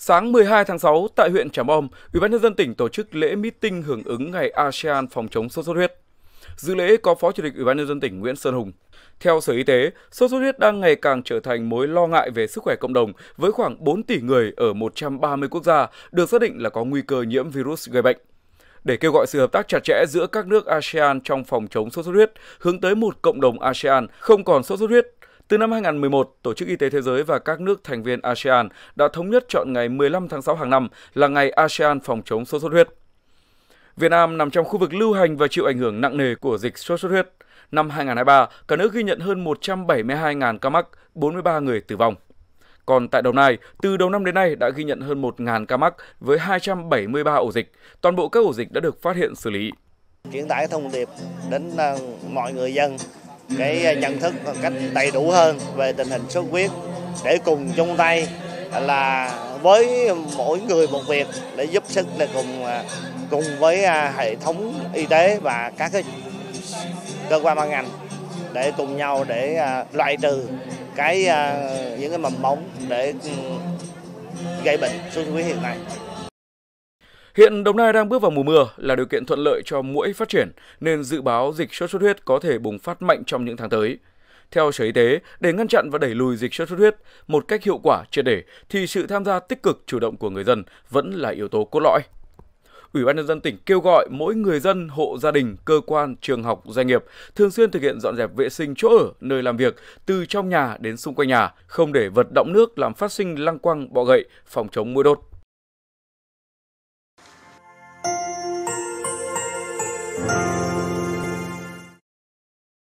Sáng 12 tháng 6 tại huyện Trà Bom, Ủy ban nhân dân tỉnh tổ chức lễ meeting hưởng ứng ngày ASEAN phòng chống sốt xuất huyết. Dự lễ có Phó Chủ tịch Ủy ban nhân dân tỉnh Nguyễn Sơn Hùng. Theo Sở Y tế, sốt xuất huyết đang ngày càng trở thành mối lo ngại về sức khỏe cộng đồng với khoảng 4 tỷ người ở 130 quốc gia được xác định là có nguy cơ nhiễm virus gây bệnh để kêu gọi sự hợp tác chặt chẽ giữa các nước ASEAN trong phòng chống sốt xuất huyết, hướng tới một cộng đồng ASEAN không còn sốt xuất huyết. Từ năm 2011, Tổ chức Y tế Thế giới và các nước thành viên ASEAN đã thống nhất chọn ngày 15 tháng 6 hàng năm là ngày ASEAN phòng chống sốt xuất huyết. Việt Nam nằm trong khu vực lưu hành và chịu ảnh hưởng nặng nề của dịch sốt xuất huyết. Năm 2023, cả nước ghi nhận hơn 172.000 ca mắc, 43 người tử vong. Còn tại Đồng Nai, từ đầu năm đến nay đã ghi nhận hơn 1.000 ca mắc với 273 ổ dịch. Toàn bộ các ổ dịch đã được phát hiện xử lý. Chuyển tải thông điệp đến ờ, mọi người dân cái ờ, nhận thức một cách đầy đủ hơn về tình hình sốt huyết để cùng chung tay là với mỗi người một việc để giúp sức để cùng ờ, cùng với ờ, hệ thống y tế và các cái cơ quan ban ngành để cùng nhau để loại trừ cái những cái mầm móng để ừ, gây bệnh sốt huyết hiện nay. Hiện Đồng Nai đang bước vào mùa mưa là điều kiện thuận lợi cho muỗi phát triển, nên dự báo dịch sốt xuất huyết có thể bùng phát mạnh trong những tháng tới. Theo Sở Y tế, để ngăn chặn và đẩy lùi dịch sốt xuất huyết một cách hiệu quả triệt để thì sự tham gia tích cực chủ động của người dân vẫn là yếu tố cốt lõi. Ủy ban nhân dân tỉnh kêu gọi mỗi người dân, hộ gia đình, cơ quan, trường học, doanh nghiệp thường xuyên thực hiện dọn dẹp vệ sinh chỗ ở, nơi làm việc từ trong nhà đến xung quanh nhà, không để vật động nước làm phát sinh lăng quăng bọ gậy, phòng chống muỗi đốt.